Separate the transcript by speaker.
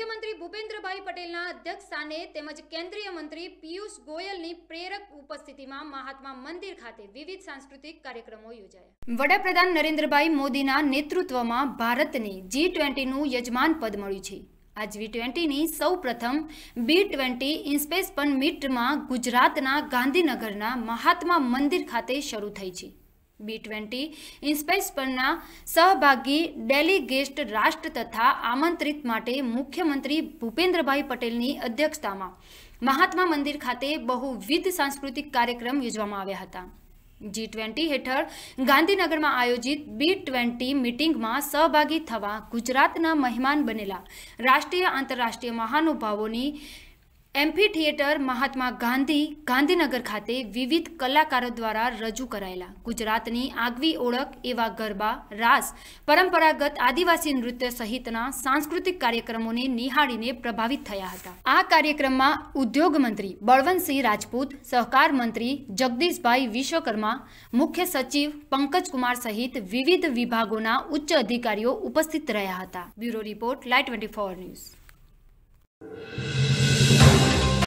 Speaker 1: મુખ્યમંત્રી ભૂપેન્દ્રભાઈ પટેલના અધ્યક્ષસ્થાને તેમજ કેન્દ્રીય મંત્રી પિયુષ ગોયલની પ્રેરક ઉપસ્થિતિમાં મહાત્મા મંદિર ખાતે વિવિધ સાંસ્કૃતિક કાર્યક્રમો યોજાયા વડાપ્રધાન નરેન્દ્રભાઈ મોદીના નેતૃત્વમાં ભારતને જી ટ્વેન્ટીનું યજમાન પદ મળ્યું છે આ જી ટ્વેન્ટીની સૌ પ્રથમ બી ટ્વેન્ટી ઇન્સ્પેસ મીટમાં ગુજરાતના ગાંધીનગરના મહાત્મા મંદિર ખાતે શરૂ થઈ છે બી ટ્વેન્ટી ઇન્સ્પેક્સ પરના સહભાગી ડેલિગેસ્ટ રાષ્ટ્ર તથા આમંત્રિત માટે મુખ્યમંત્રી ભૂપેન્દ્રભાઈ પટેલની અધ્યક્ષતામાં મહાત્મા મંદિર ખાતે બહુવિધ સાંસ્કૃતિક કાર્યક્રમ યોજવામાં આવ્યા હતા જી ટ્વેન્ટી હેઠળ ગાંધીનગરમાં આયોજિત બી ટ્વેન્ટી મિટિંગમાં સહભાગી થવા ગુજરાતના મહેમાન બનેલા રાષ્ટ્રીય આંતરરાષ્ટ્રીય મહાનુભાવોની એમ્ફી થિયેટર મહાત્મા ગાંધી ગાંધીનગર ખાતે વિવિધ કલાકારો દ્વારા રજૂ કરાયેલા ગુજરાતની આગવી ઓળખ એવા ગરબા રાસ પરંપરાગત આદિવાસી નૃત્ય સહિતના સાંસ્કૃતિક કાર્યક્રમોને નિહાળીને પ્રભાવિત થયા હતા આ કાર્યક્રમમાં ઉદ્યોગ મંત્રી બળવંતસિંહ રાજપૂત સહકાર મંત્રી જગદીશભાઈ વિશ્વકર્મા મુખ્ય સચિવ પંકજકુમાર સહિત વિવિધ વિભાગોના ઉચ્ચ અધિકારીઓ ઉપસ્થિત રહ્યા હતા bureau report light twenty news